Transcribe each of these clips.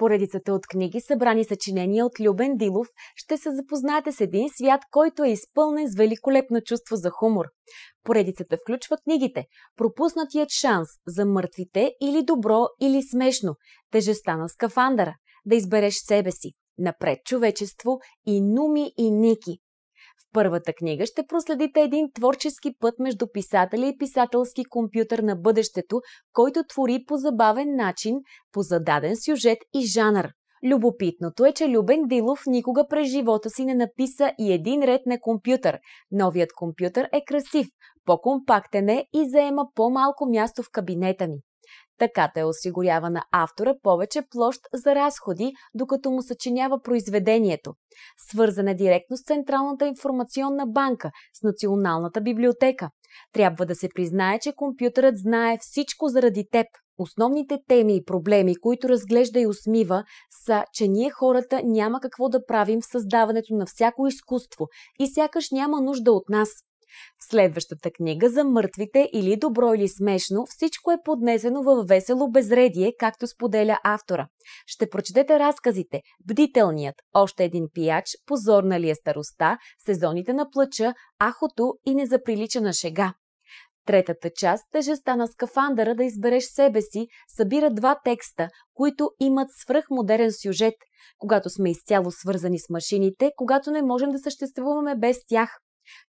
поредицата от книги, събрани съчинения от Любен Дилов, ще се запознаете с един свят, който е изпълнен с великолепно чувство за хумор. Поредицата включва книгите «Пропуснатият шанс» за мъртвите или добро или смешно, тежестта на скафандъра, да избереш себе си, напред човечество и Нуми и Ники, първата книга ще проследите един творчески път между писателя и писателски компютър на бъдещето, който твори по забавен начин, по зададен сюжет и жанър. Любопитното е, че Любен Дилов никога през живота си не написа и един ред на компютър. Новият компютър е красив, по-компактен е и заема по-малко място в кабинета ми. Така те осигурява на автора повече площ за разходи, докато му съчинява произведението. Свързан е директно с Централната информационна банка, с Националната библиотека. Трябва да се признае, че компютърът знае всичко заради теб. Основните теми и проблеми, които разглежда и усмива, са, че ние хората няма какво да правим в създаването на всяко изкуство и сякаш няма нужда от нас – в следващата книга за мъртвите или добро или смешно всичко е поднесено в весело безредие, както споделя автора. Ще прочетете разказите «Бдителният», «Още един пияч», «Позорна ли е староста», «Сезоните на плача», «Ахото» и «Незаприлича на шега». Третата част – тежестта на скафандъра да избереш себе си, събира два текста, които имат свръхмодерен сюжет. Когато сме изцяло свързани с машините, когато не можем да съществуваме без тях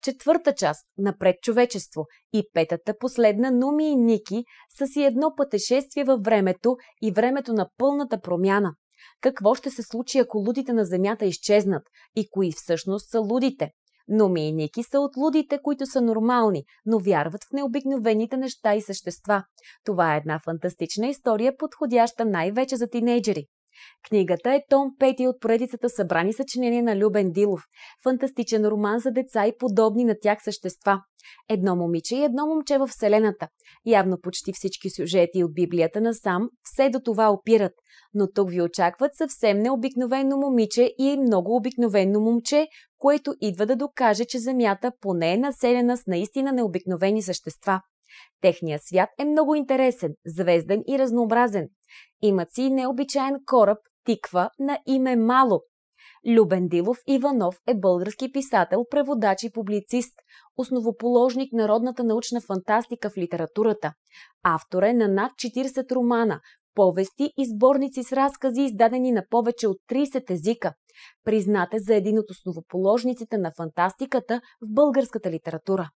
четвърта част напред човечество и петата последна Нуми и Ники са си едно пътешествие във времето и времето на пълната промяна. Какво ще се случи, ако лудите на Земята изчезнат и кои всъщност са лудите? Нуми и Ники са от лудите, които са нормални, но вярват в необикновените неща и същества. Това е една фантастична история, подходяща най-вече за тинейджери. Книгата е том 5 от поредицата Събрани съчинения на Любен Дилов. Фантастичен роман за деца и подобни на тях същества. Едно момиче и едно момче в Вселената. Явно почти всички сюжети от Библията насам все до това опират. Но тук ви очакват съвсем необикновено момиче и много обикновено момче, което идва да докаже, че Земята поне е населена с наистина необикновени същества. Техният свят е много интересен, звезден и разнообразен. Имат си необичайен кораб, тиква на име Мало. Любендилов Иванов е български писател, преводач и публицист, основоположник народната научна фантастика в литературата. Автор е на над 40 романа, повести и сборници с разкази, издадени на повече от 30 езика. Признат е за един от основоположниците на фантастиката в българската литература.